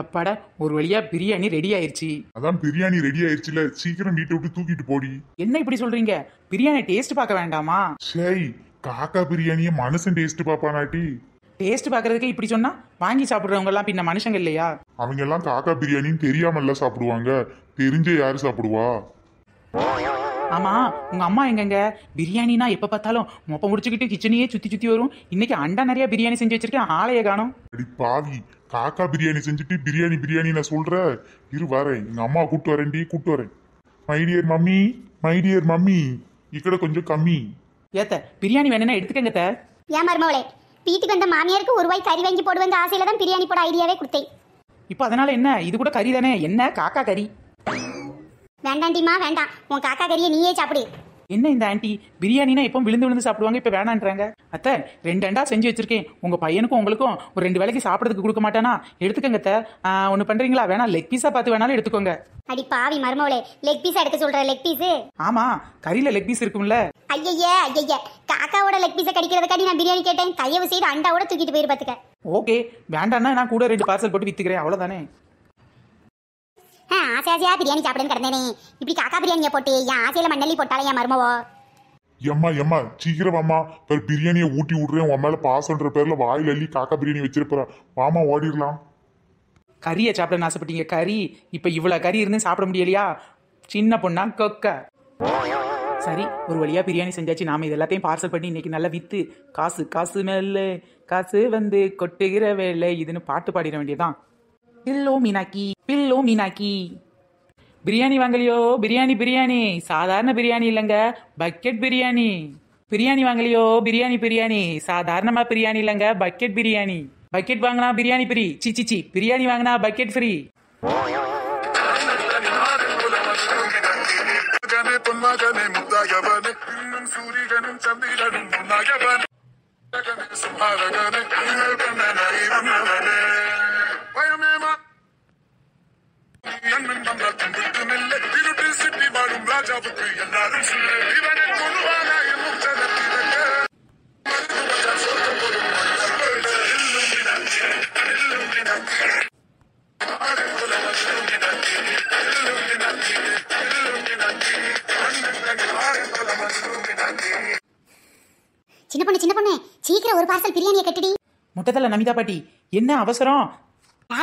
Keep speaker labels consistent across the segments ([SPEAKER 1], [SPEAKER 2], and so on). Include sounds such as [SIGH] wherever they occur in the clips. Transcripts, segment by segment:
[SPEAKER 1] எப்பாடா ஒரு வழியா பிரியாணி ரெடி ஆயிருச்சு அதான் பிரியாணி ரெடி ஆயிருச்சுல சீக்கிரம் வீட்டை விட்டு தூக்கிட்டு போடி என்ன இப்படி சொல்றீங்க பிரியாணி டேஸ்ட் பார்க்க வேண்டாமா சரி காக்கா பிரியாணியை மனுஷன் டேஸ்ட் பாப்பானாட்டி டேஸ்ட் பாக்குறதுக்கு இப்படி சொன்னா வாங்கி சாப்பிடுறவங்க எல்லாம் பின்ன மனுஷங்க இல்லையா அவங்க எல்லாம் காக்கா பிரியாணின்னு தெரியாமல்ல சாப்பிடுவாங்க தெரிஞ்சே யாரு சாப்பிடுவா ஆமா உங்க அம்மா எங்கங்க பிரியாணினா எப்ப பார்த்தாலும் மொப்ப முடிச்சுக்கிட்டு கிச்சனையே சுத்தி சுத்தி வரும் இன்னைக்கு அண்டா நிறைய பிரியாணி செஞ்சு வச்சிருக்கேன் ஆளைய காணும் பாவி காக்கா பிரியாணி செஞ்சுட்டு பிரியாணி பிரியாணி நான் சொல்ற இரு வரேன் எங்க அம்மா கூட்டு வரேன்டி கூட்டு வரேன் my dear mummy my dear mummy இக்கட கொஞ்சம் கம்மி ஏத்த
[SPEAKER 2] பிரியாணி வேணும்னா எடுத்துக்கங்க தே ஏன் மருமவளே வீட்டுக்கு வந்த மாமியாருக்கு ஒரு ரூபாய் கறி வாங்கி போடுவேன் ஆசையில தான் பிரியாணி போட ஐடியாவே கொடுத்தேன் இப்போ அதனால என்ன இது கூட கறி தானே என்ன காக்கா கறி வேண்டாண்டிமா வேண்டாம்
[SPEAKER 1] உன் காக்கா கறியை நீயே சாப்பிடு என்ன இந்த ஆண்டி பிரியாணினா இப்போ விழுந்து விழுந்து சாப்பிடுவாங்க இப்போ வேணான்றாங்க அத்தை ரெண்டு செஞ்சு வச்சிருக்கேன் உங்கள் பையனுக்கும் உங்களுக்கும் ஒரு ரெண்டு வேலைக்கு சாப்பிட்றதுக்கு கொடுக்க மாட்டேனா எடுத்துக்கங்க அத்தை ஒன்று பண்ணுறீங்களா வேணா லெக் பீஸாக பார்த்து வேணாலும் எடுத்துக்கோங்க
[SPEAKER 2] அடி பாவி மருமவளே லெக் பீஸ் எடுக்க சொல்ற
[SPEAKER 1] லெக் பீஸ் ஆமா கறியில லெக் பீஸ் இருக்கும்ல
[SPEAKER 2] ஐயய்ய ஐயய்ய காக்காவோட லெக் பீஸ கடிக்கிறதுக்காடி நான் பிரியாணி கேட்டேன் தயவு செய்து அண்டாவோட தூக்கிட்டு போயிரு பாத்துக்க
[SPEAKER 1] ஓகே வேண்டாம்னா நான் கூட ரெண்டு பார்சல் போட்டு வித்துக்கிறேன்
[SPEAKER 2] அவ்வளவுதானே ஆசை ஆசையா பிரியாணி சாப்பிடுன்னு கிடந்தேனே இப்படி காக்கா பிரியாணியை போட்டு என் ஆசையில மண்ணல்லி போட்டாலே என் மருமவோ
[SPEAKER 1] எம்மா எம்மா சீக்கிரம் அம்மா பெரு பிரியாணியை ஊட்டி விட்றேன் உன் மேல பாசன்ற பேர்ல வாயில் அள்ளி காக்கா பிரியாணி வச்சிருப்பா வாமா ஓடிடலாம் கறியை சாப்பிடன்னு ஆசைப்பட்டீங்க கறி இப்போ இவ்வளோ கறி இருந்து சாப்பிட முடியலையா சின்ன பொண்ணா கொக்க சரி ஒரு வழியாக பிரியாணி செஞ்சாச்சு நாம இது எல்லாத்தையும் பார்சல் பண்ணி இன்னைக்கு நல்லா விற்று காசு காசு மேலே காசு வந்து கொட்டுகிற வேலை இதுன்னு பாட்டு பாடிட வேண்டியதான் இல்லோ மீனாக்கி பில்லு மீனாக்கி பிரியாணி வாங்கலையோ பிரியாணி பிரியாணி சாதாரண பிரியாணி இல்லைங்க பக்கெட் பிரியாணி பிரியாணி வாங்கலையோ பிரியாணி பிரியாணி சாதாரணமா பிரியாணி இல்லைங்க பக்கெட் பிரியாணி பக்கெட் வாங்கினா பிரியாணி ஃப்ரீ சி சி பிரியாணி வாங்கினா பக்கெட் ஃப்ரீ
[SPEAKER 2] சந்திரனும் சின்ன பொண்ணு சின்ன பொண்ணு சீக்கிரம் ஒரு பார்சல் பிரியாணியை கட்டுடி முட்டத்தில் நமிதா பாட்டி என்ன அவசரம்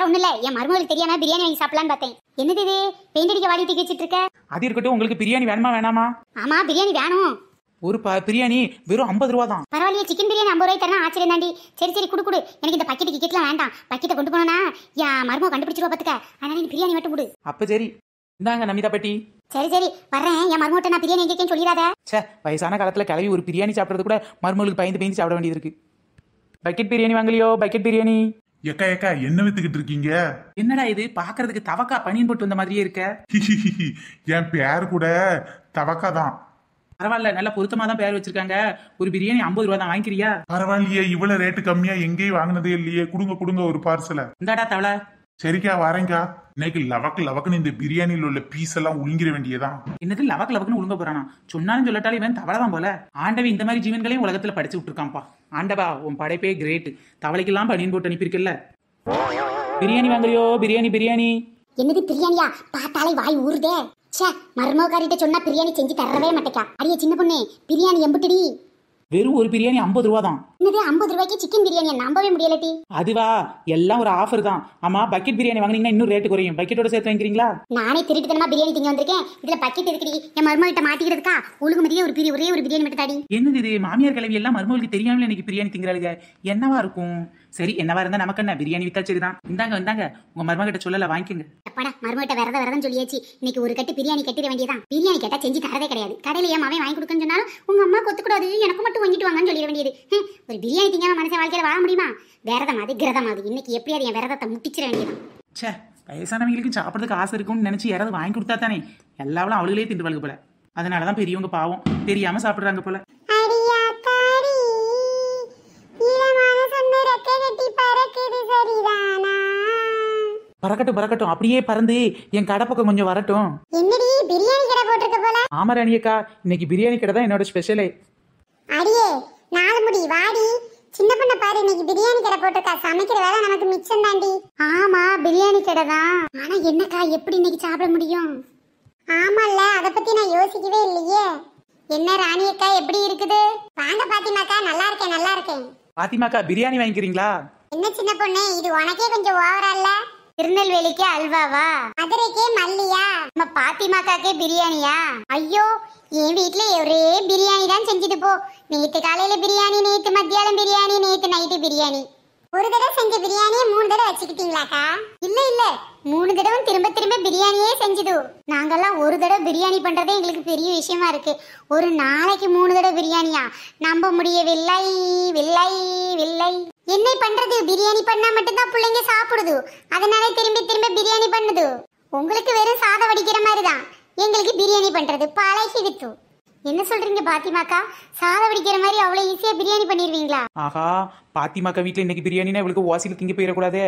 [SPEAKER 2] அதெல்லாம் ஒண்ணு இல்ல என் மருமகளுக்கு தெரியாம பிரியாணி வாங்கி சாப்பிடலாம்னு பார்த்தேன் என்னது இது பெயிண்ட் அடிக்க வாடி தூக்கிச்சிட்டு இருக்க அது இருக்கட்டும் உங்களுக்கு பிரியாணி வேணுமா வேணாமா ஆமா பிரியாணி வேணும்
[SPEAKER 1] ஒரு ப பிரியாணி வெறும் ஐம்பது ரூபா தான்
[SPEAKER 2] பரவாயில்லையே சிக்கன் பிரியாணி ஐம்பது ரூபாய் தரணும் ஆச்சரியம் தாண்டி சரி சரி குடு குடு எனக்கு இந்த பக்கெட் கிக்கெட்லாம் வேண்டாம் பக்கெட்டை கொண்டு போனா என் மருமக கண்டுபிடிச்சிருவா பாத்துக்க அதனால நீ பிரியாணி மட்டும் கொடு அப்ப சரி இந்தாங்க நமிதா பட்டி சரி சரி வர்றேன் என் மருமகிட்ட நான் பிரியாணி எங்கேன்னு சொல்லிடாத சே
[SPEAKER 1] வயசான காலத்துல கிளவி ஒரு பிரியாணி சாப்பிட்றது கூட மருமகளுக்கு பயந்து பயந்து சாப்பிட வேண்டியது இருக்கு பக்கெட் பிரியாணி வாங்கலையோ பக்கெட் பிரியாணி எக்கா எக்கா என்ன வித்துக்கிட்டு இருக்கீங்க என்னடா இது பாக்குறதுக்கு தவக்கா பனியன் போட்டு வந்த மாதிரியே இருக்க என் பேர் கூட தவக்கா தான் பரவாயில்ல நல்லா பொருத்தமா தான் பேர் வச்சிருக்காங்க ஒரு பிரியாணி ஐம்பது ரூபா தான் வாங்கிக்கிறியா பரவாயில்லையே இவ்வளவு ரேட்டு கம்மியா எங்கேயும் வாங்கினதே இல்லையே குடுங்க குடுங்க ஒரு பார்சல இந்தாடா தவளை சரிக்கா வரேங்கா இன்னைக்கு லவக்கு லவக்குன்னு இந்த பிரியாணியில் உள்ள பீஸ் எல்லாம் உழுங்கிற வேண்டியதான் என்னது லவக்கு லவக்குன்னு உழுங்க போறானா சொன்னாலும் சொல்லட்டாலே இவன் தவளைதான் போல ஆண்டவி இந்த மாதிரி ஜீவன்களையும் உலகத்துல படிச்சு விட்டுருக்கான்ப்பா ஆண்டவா உன் படைப்பே கிரேட் தவளைக்கெல்லாம் பனியன் போட்டு அனுப்பியிருக்கல பிரியாணி வாங்கலையோ பிரியாணி பிரியாணி
[SPEAKER 2] என்னது பிரியாணியா பார்த்தாலே வாய் ஊருதே சே மர்மோக்காரிட்ட சொன்னா பிரியாணி செஞ்சு தரவே மாட்டேக்கா அடியே சின்ன பொண்ணு பிரியாணி எம்புட்டுடி வெறும் ஒரு பிரியாணி ஐம்பது ரூபா தான் என்னது ஐம்பது ரூபாய்க்கு சிக்கன் பிரியாணி நம்பவே முடியலட்டி
[SPEAKER 1] அதுவா எல்லாம் ஒரு ஆஃபர் தான் ஆமா பக்கெட் பிரியாணி வாங்கினீங்கன்னா இன்னும் ரேட் குறையும் பக்கெட்டோட சேர்த்து வாங்கிக்கிறீங்களா
[SPEAKER 2] நானே திருட்டுத்தனமா பிரியாணி திங்க வந்திருக்கேன் இதுல பக்கெட் இருக்குடி என் மருமகிட்ட மாட்டிக்கிறதுக்கா ஒழுங்கு மதியே ஒரு பிரி ஒரே ஒரு பிரியாணி மட்டும் தாடி என்னது இது மாமியார் கிளவி எல்லாம் மருமகளுக்கு தெரியாமல் இன்னைக்கு
[SPEAKER 1] பிரியாணி திங்கிறாளுங்க என்னவா இருக்கும் சரி என்னவா இருந்தா நமக்கு என்ன பிரியாணி வித்தா சரிதான் இந்தாங்க வந்தாங்க உங்க மருமகிட்ட சொல்லல வாங்கிக்கோங்க
[SPEAKER 2] அப்பாடா மருமகிட்ட விரத விரதம் சொல்லியாச்சு இன்னைக்கு ஒரு கட்டு பிரியாணி கட்டிட வேண்டியதான் பிரியாணி கேட்டா செஞ்சு தரதே கிடையாது கடையில ஏன் மாவே வாங்கி கொடுக்கன்னு சொன்னாலும் உங்க அம்மா கொத்துக்கூடாது எனக்கு மட்டும் வாங்கிட்டு வாங்கன்னு சொல்லிட வேண்டியது சரி பிரியாணி திங்காம மனுஷன் வாழ்க்கையில் வாழ முடியுமா விரதம் அது கிரதம் அது இன்னைக்கு எப்படியாவது என் விரதத்தை முட்டிச்சிட வேண்டியதான்
[SPEAKER 1] சே வயசானவங்களுக்கும் சாப்பிட்றதுக்கு ஆசை இருக்கும்னு நினச்சி யாராவது வாங்கி கொடுத்தா தானே எல்லாவளும் அவளுகளே திண்டு திண்டுவாளுக்கு போல அதனாலதான் பெரியவங்க பாவம் தெரியாம சாப்பிட்றாங்க போல பறக்கட்டும் பறக்கட்டும் அப்படியே பறந்து என் கடை பக்கம் கொஞ்சம் வரட்டும்
[SPEAKER 2] என்னடி பிரியாணி கடை போட்டிருக்க போல
[SPEAKER 1] ஆமா ராணியக்கா இன்னைக்கு பிரியாணி கடை தான் என்னோட ஸ்பெஷலே
[SPEAKER 2] அடியே நாலு முடி வாடி சின்ன பொண்ணை பாரு இன்னைக்கு பிரியாணி கடை போட்டிருக்கா சமைக்கிற வேலை நமக்கு மிச்சம் தாண்டி ஆமா பிரியாணி கடை தான் ஆனா என்னக்கா எப்படி இன்னைக்கு சாப்பிட முடியும் ஆமால்ல அத பத்தி நான் யோசிக்கவே இல்லையே என்ன ராணி அக்கா எப்படி இருக்குது வாங்க பாத்திமாக்கா நல்லா இருக்கேன் நல்லா இருக்கேன்
[SPEAKER 1] பாத்திமாக்கா பிரியாணி
[SPEAKER 2] வாங்கிக்கிறீங்களா என்ன சின்ன பொண்ணு இது உனக்கே கொஞ்சம் ஓவரா இல்ல திருநெல்வேலிக்கு அல்வாவா மதுரைக்கே மல்லியா நம்ம பாத்திமாக்காக்கே பிரியாணியா ஐயோ என் வீட்டுல ஒரே பிரியாணி தான் செஞ்சுட்டு போ நேத்து காலையில பிரியாணி நேத்து மத்தியானம் பிரியாணி நேத்து நைட்டு பிரியாணி ஒரு தடவை செஞ்ச பிரியாணியை மூணு தடவை வச்சுக்கிட்டீங்களாக்கா இல்ல இல்ல மூணு தடவை திரும்ப திரும்ப பிரியாணியே செஞ்சுது நாங்கெல்லாம் ஒரு தடவை பிரியாணி பண்றதே எங்களுக்கு பெரிய விஷயமா இருக்கு ஒரு நாளைக்கு மூணு தடவை பிரியாணியா நம்ப முடியவில்லை வில்லை வில்லை என்ன பண்றது பிரியாணி பண்ணா மட்டும்தான் பிள்ளைங்க சாப்பிடுது அதனால திரும்பி திரும்ப பிரியாணி பண்ணுது உங்களுக்கு வெறும் சாதம் வடிக்கிற மாதிரி தான் எங்களுக்கு பிரியாணி பண்றது பழகி வித்து என்ன சொல்றீங்க பாத்திமாக்கா சாதம் வடிக்கிற மாதிரி அவ்வளவு ஈஸியா பிரியாணி பண்ணிருவீங்களா
[SPEAKER 1] ஆஹா பாத்திமாக்கா வீட்ல இன்னைக்கு பிரியாணினா இவளுக்கு வாசியில் திங்க போயிடக்கூடாது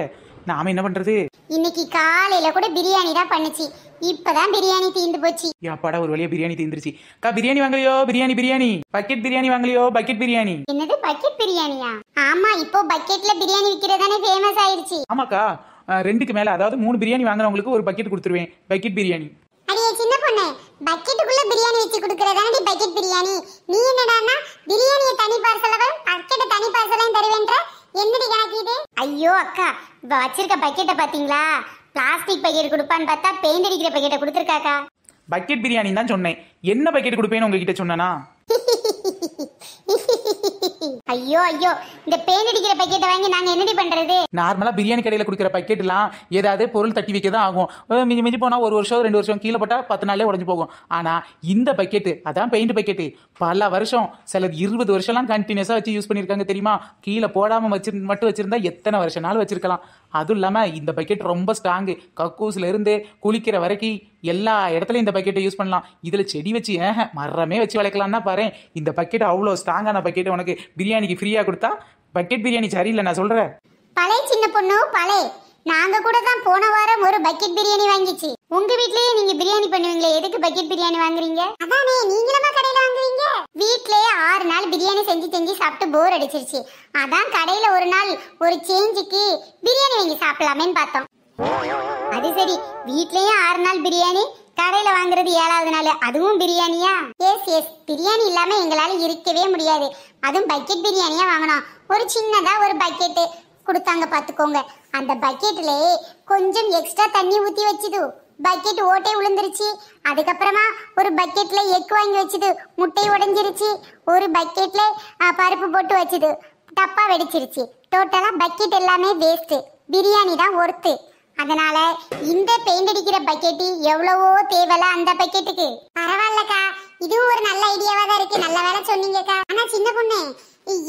[SPEAKER 1] நாம என்ன பண்றது
[SPEAKER 2] இன்னைக்கு காலையில கூட பிரியாணி தான் பண்ணுச்சு இப்பதான் பிரியாணி தீந்து போச்சு
[SPEAKER 1] யாப்பாடா ஒரு வழியா பிரியாணி தீந்துருச்சு அக்கா பிரியாணி வாங்கலையோ பிரியாணி பிரியாணி பக்கெட் பிரியாணி வாங்கலையோ பக்கெட் பிரியாணி
[SPEAKER 2] என்னது பக்கெட் பிரியாணியா ஆமா இப்போ பக்கெட்ல பிரியாணி விக்கிறதானே ஃபேமஸ் ஆயிருச்சு ஆமாக்கா ரெண்டுக்கு மேல
[SPEAKER 1] அதாவது மூணு பிரியாணி வாங்குறவங்களுக்கு ஒரு பக்கெட் கொடுத்துருவேன் பக்கெட் பிரியாணி
[SPEAKER 2] அடியே சின்ன பொண்ணு பக்கெட்டுக்குள்ள பிரியாணி வச்சு கொடுக்கறதானடி பக்கெட் பிரியாணி நீ என்னடானா பிரியாணிய தனி பார்சலவும் பக்கெட்ட தனி பார்சலையும் தருவேன்ற என்னடி கணக்கு இது ஐயோ அக்கா வச்சிருக்க பக்கெட்ட பாத்தீங்களா பிளாஸ்டிக் பக்கெட் கொடுப்பான்னு பார்த்தா பெயிண்ட் அடிக்கிற பக்கெட்டை கொடுத்துருக்காக்கா
[SPEAKER 1] பக்கெட் பிரியாணி தான் சொன்னேன் என்ன பக்கெட் கொடுப்பேன்னு உங்ககிட்ட சொன்னனா [LAUGHS]
[SPEAKER 2] இன்னைக்கு ஐயோ ஐயோ இந்த பெயிண்ட் அடிக்கிற பக்கெட்டை வாங்கி நாங்க என்னடி பண்றது
[SPEAKER 1] நார்மலா பிரியாணி கடையில குடுக்கிற பக்கெட் எல்லாம் ஏதாவது பொருள் தட்டி வைக்க தான் ஆகும் அஹ் மிஞ்சி மிஞ்சி போனா ஒரு வருஷம் ரெண்டு வருஷம் கீழே போட்டா பத்து நாளே உடஞ்சு போகும் ஆனா இந்த பக்கெட்டு அதான் பெயிண்ட் பக்கெட்டு பல வருஷம் சிலர் இருபது வருஷம்லாம் கண்டினியூஸா வச்சு யூஸ் பண்ணிருக்காங்க தெரியுமா கீழே போடாம வச்சு மட்டும் வச்சிருந்தா எத்தனை வருஷம் நாள் வச்சிருக்கலாம் அதுவும் இல்லாம இந்த பக்கெட் ரொம்ப ஸ்ட்ராங்கு கக்கூஸ்ல இருந்து குளிக்கிற வரைக்கும் எல்லா இடத்துலையும் இந்த பக்கெட்டை யூஸ் பண்ணலாம் இதுல செடி வச்சு ஏஹ மரமே வச்சு தான் பாரு இந்த பக்கெட் அவ்வளோ ஸ்ட்ராங்கான பக்கெட் உனக்கு பிரியாணிக்கு ஃப்ரீயாக கொடுத்தா பக்கெட் பிரியாணி சரியில்லை நான் சொல்கிறேன்
[SPEAKER 2] பழைய சின்ன பொண்ணு பழைய நாங்க கூட தான் போன வாரம் ஒரு பக்கெட் பிரியாணி வாங்கிச்சு உங்க வீட்லயே நீங்க பிரியாணி பண்ணுவீங்களே எதுக்கு பக்கெட் பிரியாணி வாங்குறீங்க அதானே நீங்களமா கடையில வாங்குறீங்க வீட்லயே ஆறு நாள் பிரியாணி செஞ்சு செஞ்சு சாப்பிட்டு போர் அடிச்சிருச்சு அதான் கடையில ஒரு நாள் ஒரு சேஞ்சுக்கு பிரியாணி வாங்கி சாப்பிடலாமேன்னு பார்த்தோம் அது சரி வீட்லயே ஆறு நாள் பிரியாணி கடையில வாங்குறது ஏழாவது நாள் அதுவும் பிரியாணியா எஸ் எஸ் பிரியாணி இல்லாம எங்களால இருக்கவே முடியாது அதுவும் பக்கெட் பிரியாணியா வாங்கினோம் ஒரு சின்னதா ஒரு பக்கெட்டு கொடுத்தாங்க பார்த்துக்கோங்க அந்த பக்கெட்ல கொஞ்சம் எக்ஸ்ட்ரா தண்ணி ஊற்றி வச்சுது பக்கெட் ஓட்டை விழுந்துருச்சு அதுக்கப்புறமா ஒரு பக்கெட்டில் எக் வாங்கி வச்சுது முட்டை உடஞ்சிருச்சு ஒரு பக்கெட்டில் பருப்பு போட்டு வச்சுது டப்பா வெடிச்சிருச்சு டோட்டலாக பக்கெட் எல்லாமே வேஸ்ட்டு பிரியாணி தான் ஒர்த்து அதனால இந்த பெயிண்ட் அடிக்கிற பக்கெட்டு எவ்வளவோ தேவல அந்த பக்கெட்டுக்கு பரவாயில்லக்கா இதுவும் ஒரு நல்ல ஐடியாவா தான் இருக்கு நல்ல வேலை சொன்னீங்கக்கா ஆனா சின்ன பொண்ணு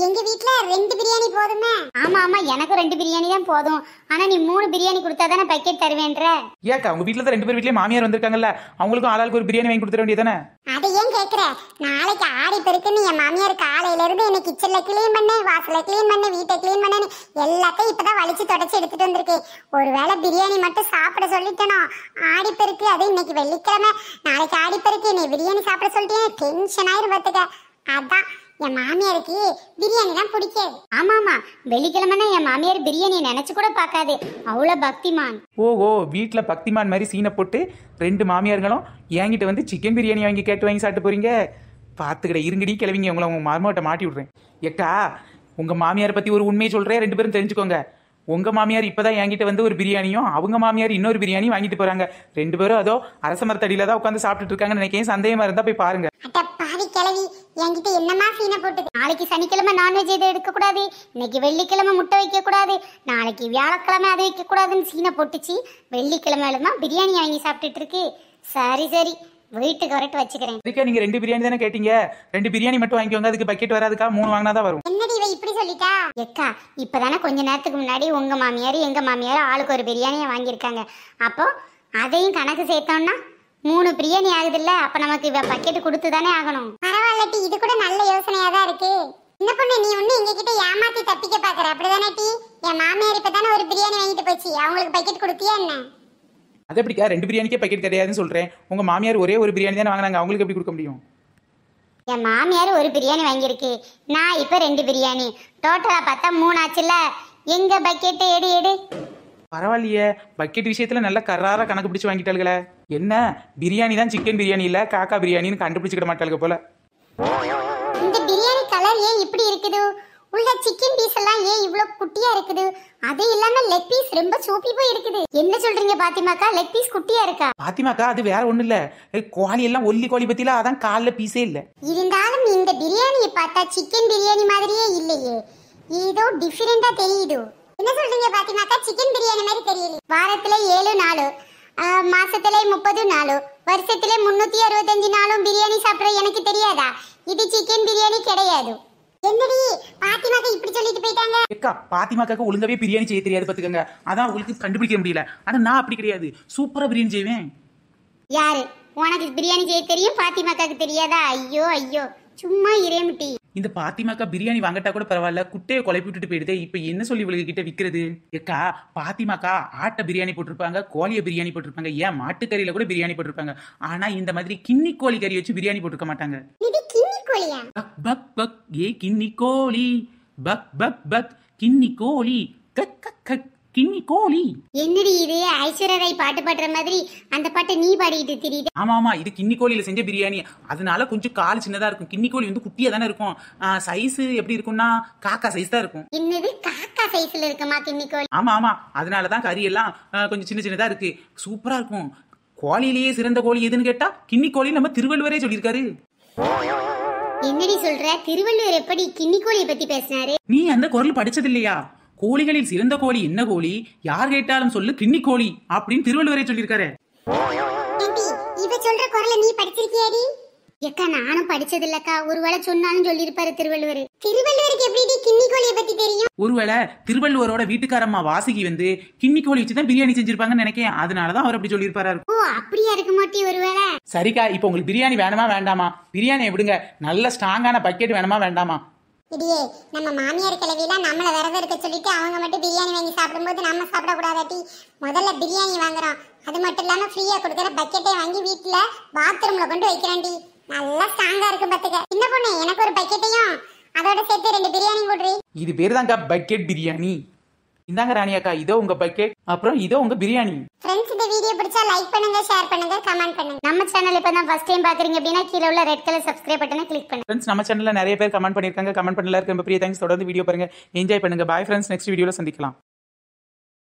[SPEAKER 2] எங்க வீட்ல ரெண்டு பிரியாணி போதுமே ஆமா ஆமா எனக்கு ரெண்டு பிரியாணி தான் போதும் ஆனா நீ மூணு பிரியாணி கொடுத்தா தானே
[SPEAKER 1] பக்கெட் தருவேன்ற ஏக்கா உங்க வீட்ல தான் ரெண்டு பேர் வீட்ல மாமியார் வந்திருக்காங்கல்ல அவங்களுக்கும் ஆளாளுக்கு ஒரு பிரியாணி வாங்கி கொடுத்துட வேண்டியதானே
[SPEAKER 2] அது ஏன் கேக்குற நாளைக்கு ஆடி பெருக்குன்னு என் மாமியார் காலையில இருந்து என்ன கிச்சன்ல க்ளீன் பண்ணு வாசல்ல க்ளீன் பண்ணு வீட்டை க்ளீன் பண்ணு எல்லாத்தையும் இப்பதான் வலிச்சு தொடச்சு எடுத்துட்டு வந்திருக்கே ஒருவேளை பிரியாணி மட்டும் சாப்பிட சொல்லிட்டேனோ ஆடி பெருக்கு அது இன்னைக்கு வெள்ளிக்கிழமை நாளைக்கு ஆடி பெருக்கு நீ பிரியாணி சாப்பிட சொல்லிட்டேன் டென்ஷன் ஆயிரும் பாத்துக்க அதான் என் மாமியாருக்கு பிரியாணி தான் பிடிக்காது ஆமாமா வெள்ளிக்கிழமைனா என் மாமியார் பிரியாணி நினைச்சு கூட பார்க்காது அவ்வளோ பக்திமான்
[SPEAKER 1] ஓஹோ வீட்டில் பக்திமான் மாதிரி சீனை போட்டு ரெண்டு மாமியார்களும் என்கிட்ட வந்து சிக்கன் பிரியாணி வாங்கி கேட்டு வாங்கி சாப்பிட்டு போறீங்க பார்த்துக்கிட இருங்கடி கிளவிங்க உங்களை உங்கள் மருமகிட்ட மாட்டி விடுறேன் ஏக்கா உங்கள் மாமியாரை பற்றி ஒரு உண்மையை சொல்கிறேன் ரெண்டு பேரும் தெரிஞ்சுக்கோங்க உங்கள் மாமியார் இப்போ தான் என்கிட்ட வந்து ஒரு பிரியாணியும் அவங்க மாமியார் இன்னொரு பிரியாணியும் வாங்கிட்டு போகிறாங்க ரெண்டு பேரும் அதோ அரச மரத்தடியில் தான் உட்காந்து சாப்பிட்டுட்டு இருக்காங்கன்னு நினைக்கிறேன் சந்தேகமாக இருந்தால் போய் பாருங்க
[SPEAKER 2] அட்ட பாவி கிளவி என்கிட்ட என்னமா சீனை போட்டு நாளைக்கு சனிக்கிழமை நான்வெஜ் எதுவும் எடுக்கக்கூடாது இன்னைக்கு வெள்ளிக்கிழமை முட்டை வைக்கக்கூடாது நாளைக்கு வியாழக்கிழமை அது வைக்கக்கூடாதுன்னு சீனை போட்டுச்சு வெள்ளிக்கிழமை பிரியாணி வாங்கி சாப்பிட்டுட்டு இருக்கு சரி சரி வீட்டுக்கு வரட்டு வச்சுக்கிறேன்
[SPEAKER 1] அதுக்கே நீங்க ரெண்டு பிரியாணி தானே கேட்டீங்க ரெண்டு பிரியாணி மட்டும் வாங்கிக்கோங்க அதுக்கு பக்கெட் வராதுக்கா மூணு வாங்கினா தான் வரும்
[SPEAKER 2] என்னடி இவ இப்படி சொல்லிட்டா எக்கா இப்பதானே கொஞ்ச நேரத்துக்கு முன்னாடி உங்க மாமியார் எங்க மாமியார் ஆளுக்கு ஒரு பிரியாணியை வாங்கியிருக்காங்க அப்போ அதையும் கணக்கு சேர்த்தோம்னா மூணு பிரியாணி இல்ல அப்ப நமக்கு இவ பக்கெட் கொடுத்து தானே ஆகணும் பரவாயில்லட்டி இது கூட நல்ல யோசனையா தான் இருக்கு என்ன பொண்ணு நீ ஒண்ணு எங்க கிட்ட ஏமாத்தி தப்பிக்க பாக்குற அப்படிதானே டி என் மாமியார் இப்பதானே ஒரு பிரியாணி வாங்கிட்டு போச்சு அவங்களுக்கு பக்கெட் கொடுத்தியா என்ன
[SPEAKER 1] அது எப்படிக்கா ரெண்டு பிரியாணிக்கே பக்கெட் கிடையாதுன்னு சொல்கிறேன் உங்கள் மாமியார் ஒரே ஒரு பிரியாணி தானே வாங்கினாங்க அவங்களுக்கு எப்படி கொடுக்க முடியும்
[SPEAKER 2] என் மாமியார் ஒரு பிரியாணி வாங்கியிருக்கு நான் இப்போ ரெண்டு பிரியாணி டோட்டலாக பார்த்தா மூணு ஆச்சுல்ல எங்க பக்கெட்டு எடு எடு
[SPEAKER 1] பரவாயில்லையே பக்கெட் விஷயத்துல நல்ல கராரா கணக்கு பிடிச்சி வாங்கிட்டாளுங்களே என்ன பிரியாணி தான் சிக்கன் பிரியாணி இல்ல காக்கா பிரியாணின்னு கண்டுபிடிச்சிக்கிட மாட்டாளுக்கு போல
[SPEAKER 2] இந்த பிரியாணி கலர் ஏன் இப்படி இருக்குது உள்ள சிக்கன் பீஸ் எல்லாம் ஏன் இவ்வளவு குட்டியா இருக்குது அது இல்லாம லெக் பீஸ் ரொம்ப சோப்பி போய் இருக்குது என்ன சொல்றீங்க பாத்திமாக்கா லெக் பீஸ் குட்டியா இருக்கா
[SPEAKER 1] பாத்திமாக்கா அது வேற ஒண்ணு இல்ல கோழி எல்லாம் ஒல்லி கோழி பத்தில அதான் கால்ல பீஸே இல்ல
[SPEAKER 2] இருந்தாலும் இந்த பிரியாணியை பார்த்தா சிக்கன் பிரியாணி மாதிரியே இல்லையே ஏதோ டிஃபரெண்டா தெரியுது என்ன சொல்றீங்க பாத்திமாக்கா சிக்கன் பிரியாணி மாதிரி தெரியல வாரத்துல ஏழு நாலு மாசத்துல முப்பது நாலு வருஷத்துல முன்னூத்தி அறுபத்தஞ்சு நாளும் பிரியாணி சாப்பிடுற எனக்கு தெரியாதா இது சிக்கன் பிரியாணி கிடையாது என்னடி
[SPEAKER 1] இப்படி சொல்லிட்டு பிரியாணி செய்ய தெரியாது அதான் உங்களுக்கு கண்டுபிடிக்க முடியல நான் அப்படி கிடையாது பிரியாணி செய்வேன்
[SPEAKER 2] பிரியாணி செய்ய தெரியும் தெரியாதா ஐயோ ஐயோ சும்மா இரேமிட்டி இந்த பாத்திமாக்கா பிரியாணி கூட பரவாயில்ல
[SPEAKER 1] விட்டுட்டு இப்போ என்ன சொல்லி இவளுக்கு விற்கிறது பாத்திமாக்கா ஆட்டை பிரியாணி போட்டிருப்பாங்க கோழியை பிரியாணி போட்டிருப்பாங்க ஏன் கூட பிரியாணி போட்டிருப்பாங்க இந்த மாதிரி கிண்ணி கோழி கறி வச்சு பிரியாணி போட்டிருக்க மாட்டாங்க பக் பக் ஏ கின்னி கோழி பக் பக் பக் கோழி என்னடி மாதிரி அந்த நீ இது கிண்ணி கோழியில செஞ்ச பிரியாணி அதனால கொஞ்சம் கால் இருக்கும் வந்து தானே இருக்கும் எப்படி இருக்கும்னா காக்கா சைஸ் தான் இருக்கும் காக்கா கொஞ்சம் சின்ன இருக்கு சூப்பரா இருக்கும் கோழியிலேயே சிறந்த கோழி எதுன்னு கேட்டா கிண்ணி கோழி நம்ம திருவள்ளுவரே சொல்லியிருக்காரு
[SPEAKER 2] என்னடி சொல்ற திருவள்ளுவர் எப்படி கிண்ணி கோழியை பத்தி பேசினாரு நீ அந்த குரல் படிச்சது இல்லையா
[SPEAKER 1] கோழிகளில் சிறந்த கோழி என்ன கோழி யார் கேட்டாலும் சொல்லு கிண்ணி கோழி அப்படின்னு திருவள்ளுவரே சொல்லியிருக்காரு
[SPEAKER 2] இவ சொல்ற குரலை நீ படிச்சிருக்கியாடி ஏக்கா நானும் படிச்சது இல்லக்கா ஒருவேளை சொன்னாலும் சொல்லியிருப்பாரு திருவள்ளுவர் திருவள்ளுவருக்கு எப்படி கிண்ணி கோழிய பத்தி தெரியும்
[SPEAKER 1] ஒருவேளை திருவள்ளுவரோட வீட்டுக்காரம்மா வாசகி வந்து கிண்ணி கோழி வச்சுதான் தான் பிரியாணி செஞ்சிருப்பாங்கன்னு நினைக்கேன் அதனாலதான் அவர் அப்படி சொல்லியிருப்பாரு
[SPEAKER 2] ஓ அப்படியா இருக்கு மாட்டி ஒருவேளை
[SPEAKER 1] சரிக்கா இப்போ உங்களுக்கு பிரியாணி வேணுமா வேண்டாமா பிரியாணி எப்படிங்க நல்ல ஸ்ட்ராங்கான பக்கெட் வேணுமா வேண்டாமா
[SPEAKER 2] இடியே நம்ம மாமியார் கிளவிலாம் நம்மள விரதம் இருக்க சொல்லிட்டு அவங்க மட்டும் பிரியாணி வாங்கி சாப்பிடும்போது நம்ம சாப்பிடக்கூடாதாட்டி முதல்ல பிரியாணி வாங்குறோம் அது மட்டும் இல்லாமல் ஃப்ரீயா கொடுக்குற பக்கெட்டே வாங்கி வீட்டுல பாத்ரூமில் கொண்டு வைக்கிறாண்டி நல்லா ஸ்ட்ராங்கா இருக்கு பாத்துக்க சின்ன பொண்ணு எனக்கு ஒரு பக்கெட்டையும் அதோட சேர்த்து ரெண்டு பிரியாணி போடுறி
[SPEAKER 1] இது பேர் தாங்க பக்கெட் பிரியாணி இந்தாங்க ராணியாக்கா இதோ உங்க பக்கெட் அப்புறம் இதோ உங்க பிரியாணி
[SPEAKER 2] ஃப்ரெண்ட்ஸ் இந்த வீடியோ பிடிச்சா லைக் பண்ணுங்க ஷேர் பண்ணுங்க கமெண்ட் பண்ணுங்க நம்ம சேனல் இப்போ தான் ஃபர்ஸ்ட் டைம் பாக்குறீங்க அப்படினா கீழ
[SPEAKER 1] உள்ள ரெட் கலர் சப்ஸ்கிரைப் பட்டனை கிளிக் பண்ணுங்க फ्रेंड्स நம்ம சேனல்ல நிறைய பேர் கமெண்ட் பண்ணிருக்காங்க கமெண்ட் பண்ணல ரொம்ப பிரியா தேங்க்ஸ் தொடர்ந்து வீடியோ பாருங்க என்ஜாய் பண்ணுங்க பை ஃப்ரெண்ட்ஸ் நெக்ஸ்ட் வீடியோல சந்திக்கலாம்